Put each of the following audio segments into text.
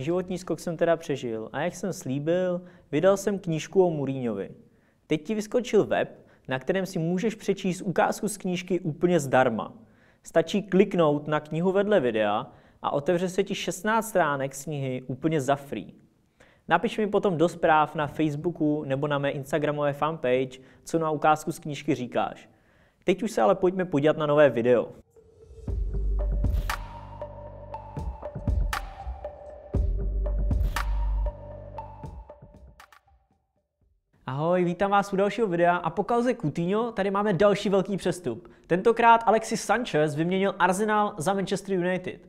Životní skok jsem teda přežil a jak jsem slíbil, vydal jsem knížku o Muríňovi. Teď ti vyskočil web, na kterém si můžeš přečíst ukázku z knížky úplně zdarma. Stačí kliknout na knihu vedle videa a otevře se ti 16 stránek z knihy úplně za free. Napiš mi potom do zpráv na Facebooku nebo na mé Instagramové fanpage, co na ukázku z knížky říkáš. Teď už se ale pojďme podívat na nové video. Ahoj, vítám vás u dalšího videa a po kauze Coutinho tady máme další velký přestup. Tentokrát Alexis Sanchez vyměnil Arsenal za Manchester United.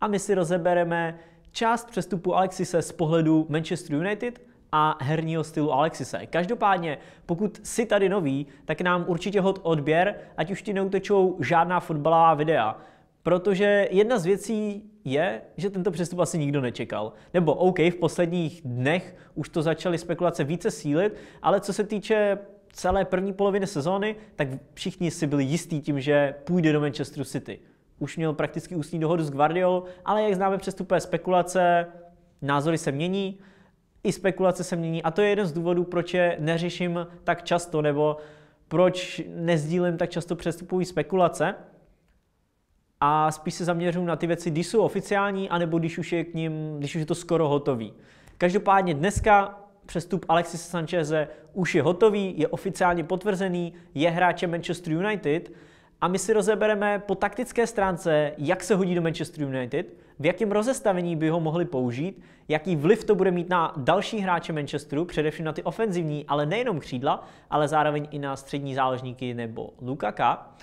A my si rozebereme část přestupu Alexise z pohledu Manchester United a herního stylu Alexise. Každopádně, pokud jsi tady nový, tak nám určitě hod odběr, ať už ti neutečou žádná fotbalová videa. Protože jedna z věcí je, že tento přestup asi nikdo nečekal. Nebo OK, v posledních dnech už to začaly spekulace více sílit, ale co se týče celé první poloviny sezóny, tak všichni si byli jistí tím, že půjde do Manchesteru City. Už měl prakticky ústní dohodu s Guardiou, ale jak známe přestupové spekulace, názory se mění, i spekulace se mění a to je jeden z důvodů, proč je neřeším tak často nebo proč nezdílím tak často přestupují spekulace, a spíš se zaměřuju na ty věci, když jsou oficiální, anebo když už je k ním, když už je to skoro hotový. Každopádně dneska přestup Alexis Sancheze už je hotový, je oficiálně potvrzený, je hráčem Manchester United a my si rozebereme po taktické stránce, jak se hodí do Manchester United, v jakém rozestavení by ho mohli použít, jaký vliv to bude mít na další hráče Manchesteru, především na ty ofenzivní, ale nejenom křídla, ale zároveň i na střední záložníky nebo Lukaka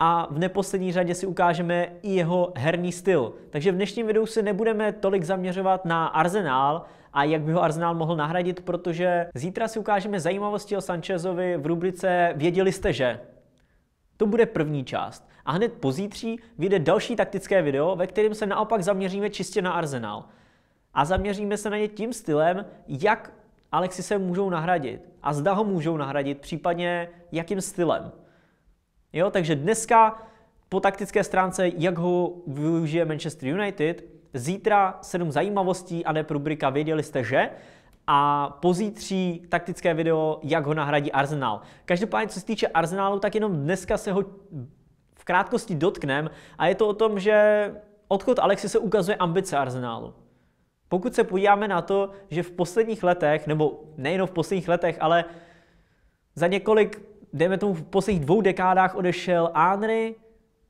a v neposlední řadě si ukážeme i jeho herní styl. Takže v dnešním videu se nebudeme tolik zaměřovat na Arsenal a jak by ho Arsenal mohl nahradit, protože zítra si ukážeme zajímavosti o Sanchezovi v rubrice Věděli jste, že? To bude první část. A hned pozítří vyjde další taktické video, ve kterém se naopak zaměříme čistě na Arsenal. A zaměříme se na ně tím stylem, jak Alexise můžou nahradit a zda ho můžou nahradit, případně jakým stylem. Jo, takže dneska po taktické stránce, jak ho využije Manchester United, zítra sedm zajímavostí a ne rubrika Věděli jste, že? a pozítří taktické video, jak ho nahradí Arsenal. Každopádně, co se týče Arsenalu, tak jenom dneska se ho v krátkosti dotknem a je to o tom, že odchod Alexi se ukazuje ambice Arsenalu. Pokud se podíváme na to, že v posledních letech, nebo nejenom v posledních letech, ale za několik dejme tomu v posledních dvou dekádách odešel Anry,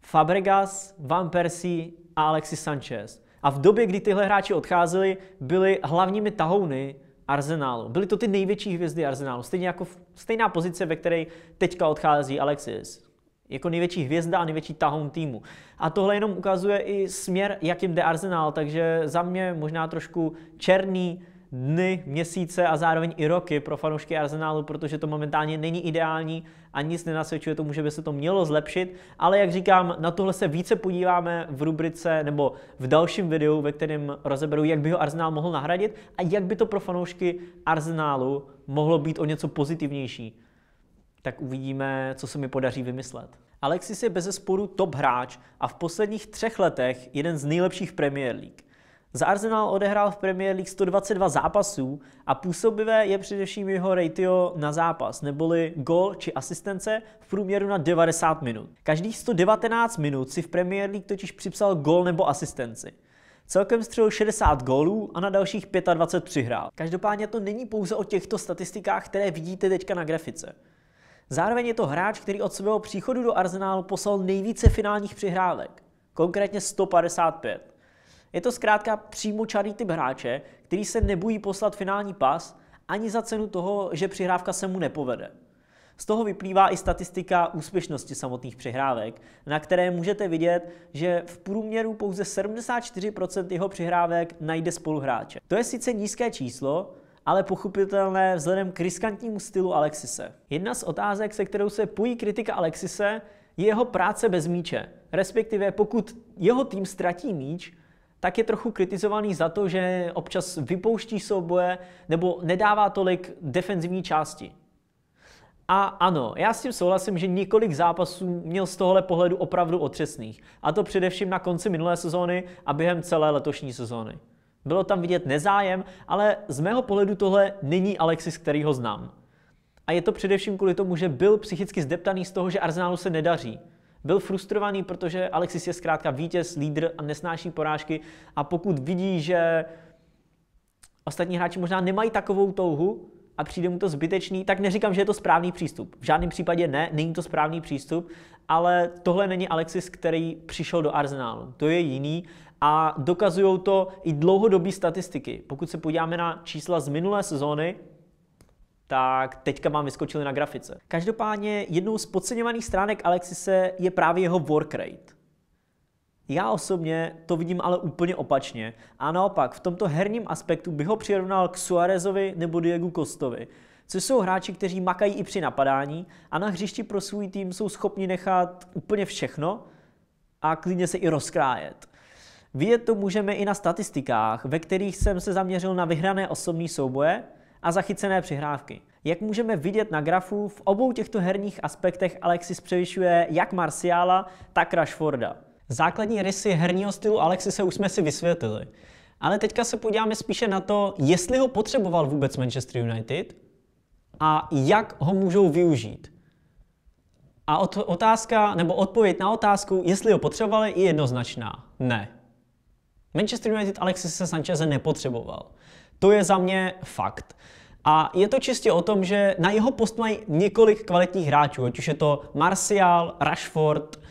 Fabregas, Van Persie a Alexis Sanchez. A v době, kdy tyhle hráči odcházeli, byli hlavními tahouny Arsenálu. Byly to ty největší hvězdy Arsenálu. Stejně jako v, stejná pozice, ve které teďka odchází Alexis. Jako největší hvězda a největší tahoun týmu. A tohle jenom ukazuje i směr, jakým jde Arsenal, takže za mě možná trošku černý, dny, měsíce a zároveň i roky pro fanoušky Arsenálu, protože to momentálně není ideální a nic nenasvědčuje tomu, že by se to mělo zlepšit. Ale jak říkám, na tohle se více podíváme v rubrice nebo v dalším videu, ve kterém rozeberu, jak by ho Arsenál mohl nahradit a jak by to pro fanoušky Arsenálu mohlo být o něco pozitivnější. Tak uvidíme, co se mi podaří vymyslet. Alexis je bez sporu top hráč a v posledních třech letech jeden z nejlepších Premier League. Za Arsenal odehrál v Premier League 122 zápasů a působivé je především jeho ratio na zápas, neboli gol či asistence v průměru na 90 minut. Každých 119 minut si v Premier League totiž připsal gol nebo asistenci. Celkem střelil 60 gólů a na dalších 25 přihrál. Každopádně to není pouze o těchto statistikách, které vidíte teďka na grafice. Zároveň je to hráč, který od svého příchodu do Arsenalu poslal nejvíce finálních přihrávek, konkrétně 155. Je to zkrátka přímočarý typ hráče, který se nebojí poslat finální pas ani za cenu toho, že přihrávka se mu nepovede. Z toho vyplývá i statistika úspěšnosti samotných přihrávek, na které můžete vidět, že v průměru pouze 74% jeho přihrávek najde spoluhráče. To je sice nízké číslo, ale pochopitelné vzhledem k riskantnímu stylu Alexise. Jedna z otázek, se kterou se pojí kritika Alexise, je jeho práce bez míče. Respektive pokud jeho tým ztratí míč, tak je trochu kritizovaný za to, že občas vypouští souboje nebo nedává tolik defenzivní části. A ano, já s tím souhlasím, že několik zápasů měl z tohle pohledu opravdu otřesných. A to především na konci minulé sezóny a během celé letošní sezóny. Bylo tam vidět nezájem, ale z mého pohledu tohle není Alexis, který ho znám. A je to především kvůli tomu, že byl psychicky zdeptaný z toho, že Arsenalu se nedaří. Byl frustrovaný, protože Alexis je zkrátka vítěz, lídr a nesnáší porážky a pokud vidí, že ostatní hráči možná nemají takovou touhu a přijde mu to zbytečný, tak neříkám, že je to správný přístup. V žádném případě ne, není to správný přístup, ale tohle není Alexis, který přišel do Arsenalu. To je jiný a dokazují to i dlouhodobé statistiky. Pokud se podíváme na čísla z minulé sezóny, tak teďka vám vyskočili na grafice. Každopádně jednou z podceňovaných stránek Alexise je právě jeho work rate. Já osobně to vidím ale úplně opačně a naopak v tomto herním aspektu bych ho přirovnal k Suarezovi nebo Diego Kostovi, což jsou hráči, kteří makají i při napadání a na hřišti pro svůj tým jsou schopni nechat úplně všechno a klidně se i rozkrájet. Vidět to můžeme i na statistikách, ve kterých jsem se zaměřil na vyhrané osobní souboje, a zachycené přihrávky. Jak můžeme vidět na grafu, v obou těchto herních aspektech Alexis převyšuje jak Marciala, tak Rashforda. Základní rysy herního stylu Alexise už jsme si vysvětlili. Ale teďka se podíváme spíše na to, jestli ho potřeboval vůbec Manchester United a jak ho můžou využít. A otázka, nebo odpověď na otázku, jestli ho potřebovali, je jednoznačná. Ne. Manchester United Alexise Sancheze nepotřeboval. To je za mě fakt. A je to čistě o tom, že na jeho post mají několik kvalitních hráčů, ať už je to Martial, Rashford, eh,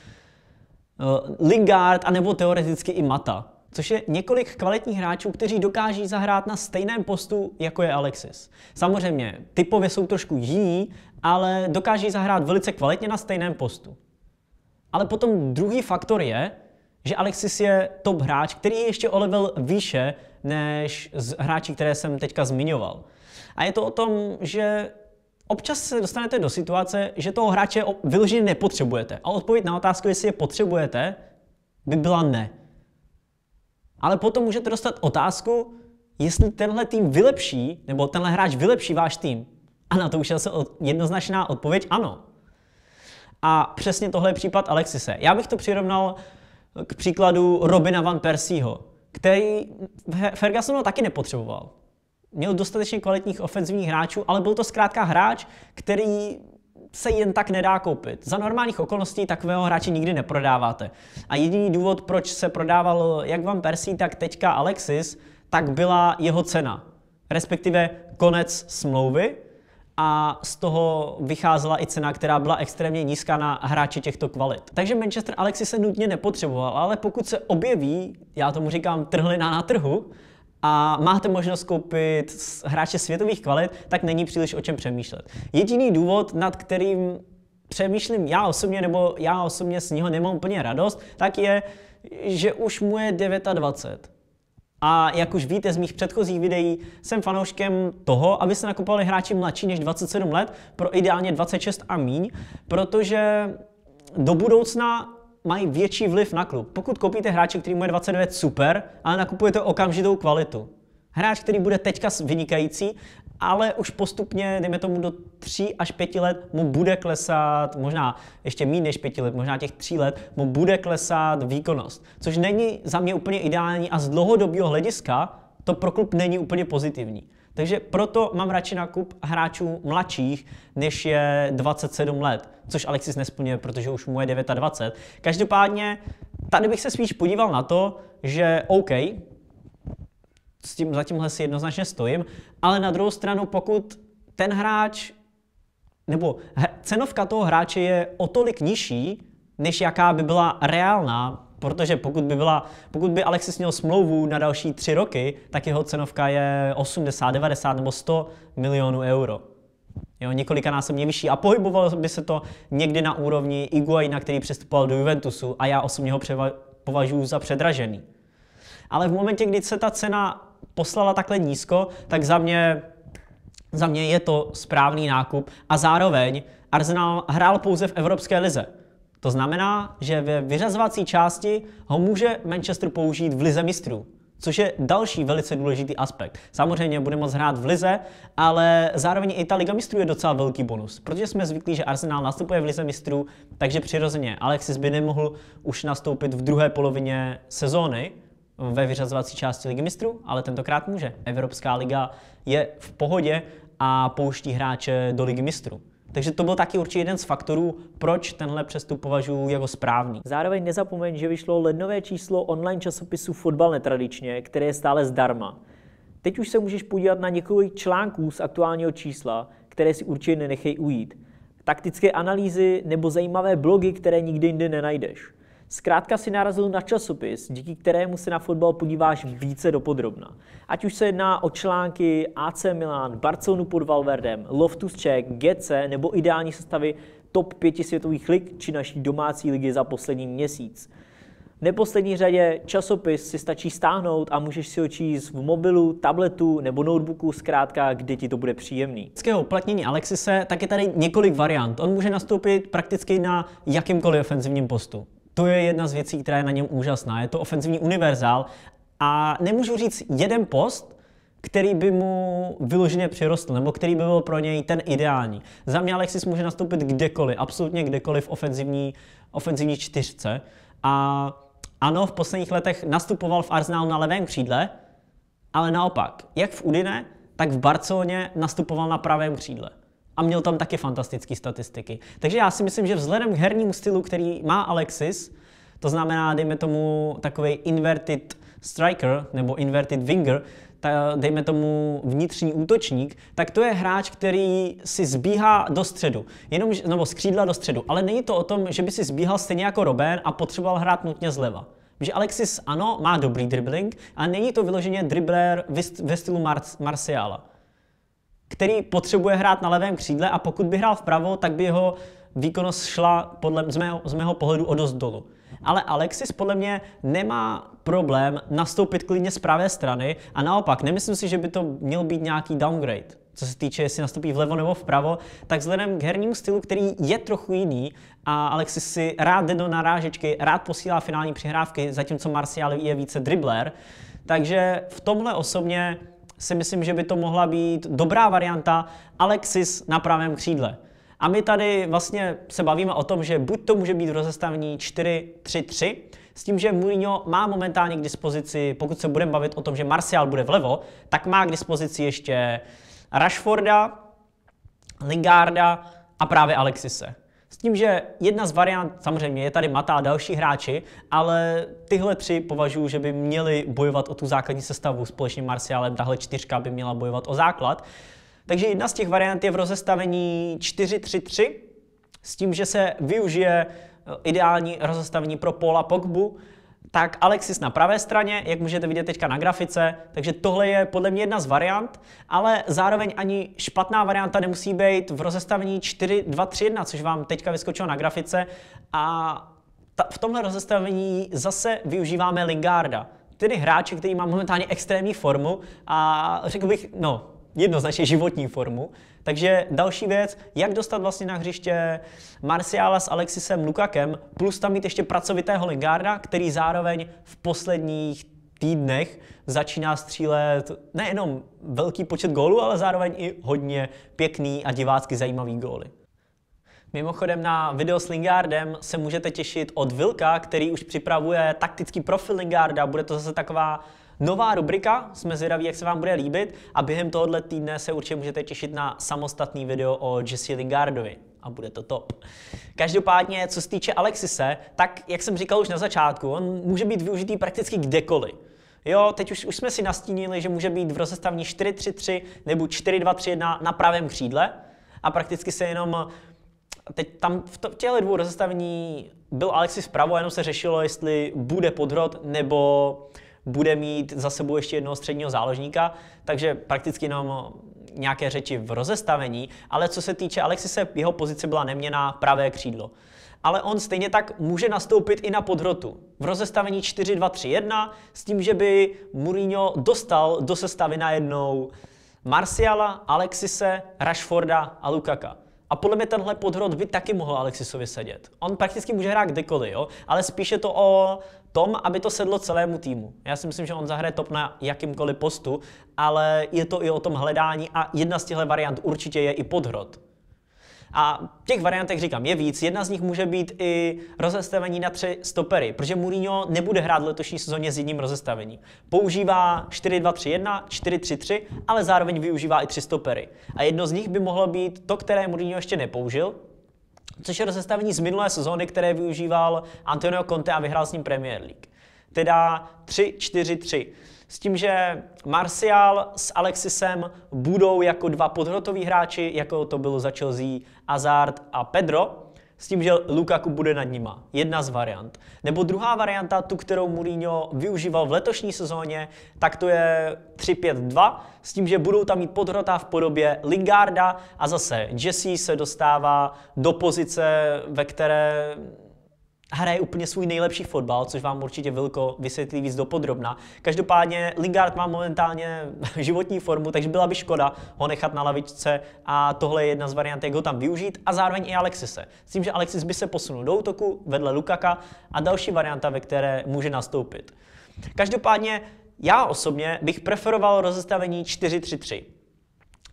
Lingard, anebo teoreticky i Mata. Což je několik kvalitních hráčů, kteří dokáží zahrát na stejném postu, jako je Alexis. Samozřejmě, typově jsou trošku jiní, ale dokáží zahrát velice kvalitně na stejném postu. Ale potom druhý faktor je, že Alexis je top hráč, který je ještě o level výše než z hráči, které jsem teďka zmiňoval. A je to o tom, že občas se dostanete do situace, že toho hráče vyloženě nepotřebujete. A odpověď na otázku, jestli je potřebujete, by byla ne. Ale potom můžete dostat otázku, jestli tenhle tým vylepší, nebo tenhle hráč vylepší váš tým. A na to už je jednoznačná odpověď ano. A přesně tohle je případ Alexise. Já bych to přirovnal k příkladu Robina Van Persieho, který Fergusonu taky nepotřeboval měl dostatečně kvalitních ofenzivních hráčů, ale byl to zkrátka hráč, který se jen tak nedá koupit. Za normálních okolností takového hráče nikdy neprodáváte. A jediný důvod, proč se prodával jak vám Persi, tak teďka Alexis, tak byla jeho cena. Respektive konec smlouvy a z toho vycházela i cena, která byla extrémně nízká na hráči těchto kvalit. Takže Manchester Alexis se nutně nepotřeboval, ale pokud se objeví, já tomu říkám trhlina na trhu, a máte možnost koupit hráče světových kvalit, tak není příliš o čem přemýšlet. Jediný důvod, nad kterým přemýšlím já osobně, nebo já osobně s něho nemám úplně radost, tak je, že už mu je 29. A jak už víte z mých předchozích videí, jsem fanouškem toho, aby se nakupovali hráči mladší než 27 let, pro ideálně 26 a míň, protože do budoucna mají větší vliv na klub. Pokud koupíte hráče, který mu 29, super, ale nakupujete okamžitou kvalitu. Hráč, který bude teďka vynikající, ale už postupně, dejme tomu do 3 až 5 let, mu bude klesat, možná ještě méně než 5 let, možná těch 3 let, mu bude klesat výkonnost. Což není za mě úplně ideální a z dlouhodobého hlediska to pro klub není úplně pozitivní. Takže proto mám radši nákup hráčů mladších, než je 27 let, což Alexis nesplňuje, protože už mu je 29. Každopádně tady bych se spíš podíval na to, že OK, s tím zatímhle si jednoznačně stojím, ale na druhou stranu, pokud ten hráč, nebo cenovka toho hráče je o tolik nižší, než jaká by byla reálná protože pokud by, byla, pokud by Alexis měl smlouvu na další tři roky, tak jeho cenovka je 80, 90 nebo 100 milionů euro. Jo, několikanásobně vyšší a pohybovalo by se to někdy na úrovni Iguaina, který přestupoval do Juventusu a já osobně ho převa- považuji za předražený. Ale v momentě, kdy se ta cena poslala takhle nízko, tak za mě, za mě je to správný nákup a zároveň Arsenal hrál pouze v Evropské lize. To znamená, že ve vyřazovací části ho může Manchester použít v lize mistrů, což je další velice důležitý aspekt. Samozřejmě bude moc hrát v lize, ale zároveň i ta Liga mistrů je docela velký bonus, protože jsme zvyklí, že Arsenal nastupuje v lize mistrů, takže přirozeně Alexis by nemohl už nastoupit v druhé polovině sezóny, ve vyřazovací části Ligy mistrů, ale tentokrát může. Evropská liga je v pohodě a pouští hráče do Ligy mistrů. Takže to byl taky určitě jeden z faktorů, proč tenhle přestup považuji jako správný. Zároveň nezapomeň, že vyšlo lednové číslo online časopisu Fotbal netradičně, které je stále zdarma. Teď už se můžeš podívat na několik článků z aktuálního čísla, které si určitě nenechej ujít. Taktické analýzy nebo zajímavé blogy, které nikdy jinde nenajdeš. Zkrátka si narazil na časopis, díky kterému se na fotbal podíváš více dopodrobna. Ať už se jedná o články AC Milan, Barcelonu pod Valverdem, Loftus Czech, GC nebo ideální sestavy top 5 světových lig či naší domácí ligy za poslední měsíc. V neposlední řadě časopis si stačí stáhnout a můžeš si ho číst v mobilu, tabletu nebo notebooku, zkrátka, kde ti to bude příjemný. Z uplatnění Alexise tak je tady několik variant. On může nastoupit prakticky na jakýmkoliv ofenzivním postu. To je jedna z věcí, která je na něm úžasná. Je to ofenzivní univerzál a nemůžu říct jeden post, který by mu vyloženě přirostl, nebo který by byl pro něj ten ideální. Za mě Alexis může nastoupit kdekoliv, absolutně kdekoliv v ofenzivní, ofenzivní čtyřce. A ano, v posledních letech nastupoval v Arsenalu na levém křídle, ale naopak, jak v Udine, tak v Barceloně nastupoval na pravém křídle a měl tam taky fantastické statistiky. Takže já si myslím, že vzhledem k hernímu stylu, který má Alexis, to znamená, dejme tomu, takový inverted striker nebo inverted winger, ta, dejme tomu vnitřní útočník, tak to je hráč, který si zbíhá do středu, jenom, nebo skřídla do středu. Ale není to o tom, že by si zbíhal stejně jako Robben a potřeboval hrát nutně zleva. Že Alexis ano, má dobrý dribbling a není to vyloženě dribler ve stylu Mar- Marciala který potřebuje hrát na levém křídle a pokud by hrál vpravo, tak by jeho výkonnost šla podle, z, mého, z mého pohledu o dost dolu. Ale Alexis podle mě nemá problém nastoupit klidně z pravé strany a naopak nemyslím si, že by to měl být nějaký downgrade. Co se týče, jestli nastoupí vlevo nebo vpravo, tak vzhledem k hernímu stylu, který je trochu jiný a Alexis si rád jde do narážečky, rád posílá finální přihrávky, zatímco Martial je více dribler, takže v tomhle osobně si myslím, že by to mohla být dobrá varianta Alexis na pravém křídle. A my tady vlastně se bavíme o tom, že buď to může být rozestavení 4-3-3, s tím, že Mourinho má momentálně k dispozici, pokud se budeme bavit o tom, že Martial bude vlevo, tak má k dispozici ještě Rashforda, Lingarda a právě Alexise. S tím, že jedna z variant, samozřejmě je tady Mata a další hráči, ale tyhle tři považuji, že by měli bojovat o tu základní sestavu společně Marciálem, tahle čtyřka by měla bojovat o základ. Takže jedna z těch variant je v rozestavení 4-3-3, s tím, že se využije eh, ideální rozestavení pro Paula Pogbu, tak Alexis na pravé straně, jak můžete vidět teďka na grafice, takže tohle je podle mě jedna z variant, ale zároveň ani špatná varianta nemusí být v rozestavení 4-2-3-1, což vám teďka vyskočilo na grafice a ta, v tomhle rozestavení zase využíváme Lingarda, tedy hráče, který má momentálně extrémní formu a řekl bych, no, jednoznačně životní formu. Takže další věc, jak dostat vlastně na hřiště Marciala s Alexisem Lukakem, plus tam mít ještě pracovitého Lingarda, který zároveň v posledních týdnech začíná střílet nejenom velký počet gólů, ale zároveň i hodně pěkný a divácky zajímavý góly. Mimochodem na video s Lingardem se můžete těšit od Vilka, který už připravuje taktický profil Lingarda. Bude to zase taková Nová rubrika, jsme zvědaví, jak se vám bude líbit a během tohoto týdne se určitě můžete těšit na samostatný video o Jesse Lingardovi a bude to top. Každopádně, co se týče Alexise, tak jak jsem říkal už na začátku, on může být využitý prakticky kdekoliv. Jo, teď už, už jsme si nastínili, že může být v rozestavní 4-3-3 nebo 4-2-3-1 na pravém křídle a prakticky se jenom teď tam v, to, v těchto dvou rozestavení byl Alexis vpravo, jenom se řešilo, jestli bude podrod nebo bude mít za sebou ještě jednoho středního záložníka, takže prakticky jenom nějaké řeči v rozestavení, ale co se týče Alexise, jeho pozice byla neměná pravé křídlo. Ale on stejně tak může nastoupit i na podhrotu V rozestavení 4-2-3-1 s tím, že by Mourinho dostal do sestavy najednou Marciala, Alexise, Rashforda a Lukaka. A podle mě tenhle podhrot by taky mohl Alexisovi sedět. On prakticky může hrát kdekoliv, jo? ale spíše to o tom, aby to sedlo celému týmu. Já si myslím, že on zahraje top na jakýmkoliv postu, ale je to i o tom hledání a jedna z těchto variant určitě je i podhrot. A těch variantech říkám, je víc. Jedna z nich může být i rozestavení na tři stopery, protože Mourinho nebude hrát letošní sezóně s jedním rozestavením. Používá 4-2-3-1, 4-3-3, ale zároveň využívá i tři stopery. A jedno z nich by mohlo být to, které Mourinho ještě nepoužil, což je rozestavení z minulé sezóny, které využíval Antonio Conte a vyhrál s ním Premier League. Teda 3-4-3. S tím, že Martial s Alexisem budou jako dva podhrotoví hráči, jako to bylo za Chelsea, Hazard a Pedro, s tím, že Lukaku bude nad nima. Jedna z variant. Nebo druhá varianta, tu, kterou Mourinho využíval v letošní sezóně, tak to je 3-5-2, s tím, že budou tam mít podhrota v podobě Lingarda a zase Jesse se dostává do pozice, ve které hraje úplně svůj nejlepší fotbal, což vám určitě Vilko vysvětlí víc dopodrobna. Každopádně Lingard má momentálně životní formu, takže byla by škoda ho nechat na lavičce a tohle je jedna z variant, jak ho tam využít a zároveň i Alexise. S tím, že Alexis by se posunul do útoku vedle Lukaka a další varianta, ve které může nastoupit. Každopádně já osobně bych preferoval rozestavení 4-3-3.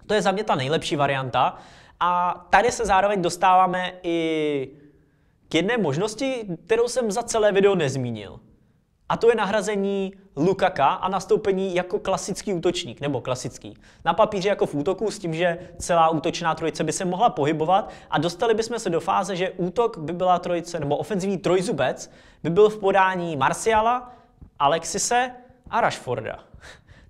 To je za mě ta nejlepší varianta a tady se zároveň dostáváme i k jedné možnosti, kterou jsem za celé video nezmínil. A to je nahrazení Lukaka a nastoupení jako klasický útočník, nebo klasický. Na papíře jako v útoku s tím, že celá útočná trojice by se mohla pohybovat a dostali bychom se do fáze, že útok by byla trojice, nebo ofenzivní trojzubec by byl v podání Marciala, Alexise a Rashforda.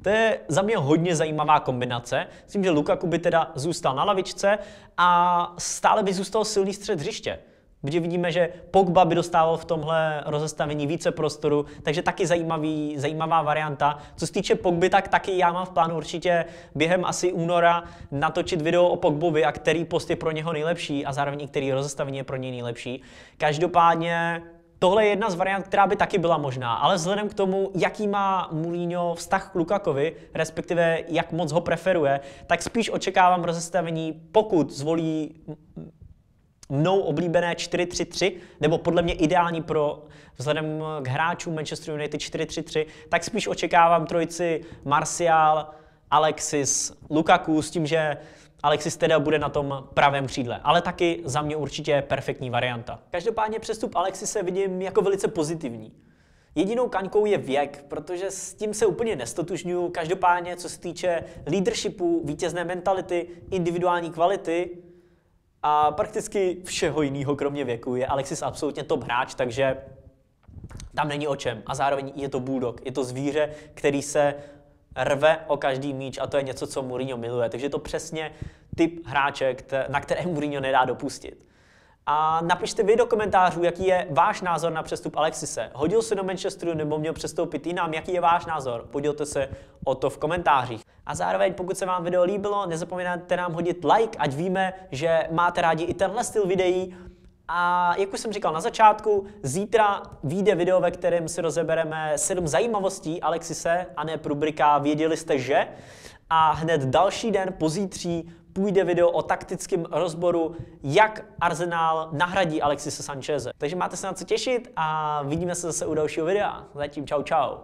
To je za mě hodně zajímavá kombinace, s tím, že Lukaku by teda zůstal na lavičce a stále by zůstal silný střed hřiště. Protože vidíme, že Pogba by dostával v tomhle rozestavení více prostoru, takže taky zajímavý, zajímavá varianta. Co se týče Pogby, tak taky já mám v plánu určitě během asi února natočit video o Pogbovi a který post je pro něho nejlepší a zároveň i který rozestavení je pro něj nejlepší. Každopádně Tohle je jedna z variant, která by taky byla možná, ale vzhledem k tomu, jaký má Mulíňo vztah k Lukakovi, respektive jak moc ho preferuje, tak spíš očekávám rozestavení, pokud zvolí mnou oblíbené 4-3-3, nebo podle mě ideální pro vzhledem k hráčům Manchester United 4-3-3, tak spíš očekávám trojici Martial, Alexis, Lukaku s tím, že Alexis teda bude na tom pravém křídle, ale taky za mě určitě perfektní varianta. Každopádně přestup Alexise vidím jako velice pozitivní. Jedinou kaňkou je věk, protože s tím se úplně nestotužňuju. Každopádně, co se týče leadershipu, vítězné mentality, individuální kvality, a prakticky všeho jiného, kromě věku, je Alexis absolutně top hráč, takže tam není o čem. A zároveň je to bulldog, je to zvíře, který se rve o každý míč a to je něco, co Mourinho miluje. Takže je to přesně typ hráče, na které Mourinho nedá dopustit. A napište vy do komentářů, jaký je váš názor na přestup Alexise. Hodil se do Manchesteru nebo měl přestoupit jinam? Jaký je váš názor? Podělte se o to v komentářích. A zároveň, pokud se vám video líbilo, nezapomeňte nám hodit like, ať víme, že máte rádi i tenhle styl videí. A jak už jsem říkal na začátku, zítra vyjde video, ve kterém si rozebereme sedm zajímavostí Alexise a ne rubrika Věděli jste že? A hned další den pozítří půjde video o taktickém rozboru, jak Arsenal nahradí Alexise Sancheze. Takže máte se na co těšit a vidíme se zase u dalšího videa. Zatím čau čau.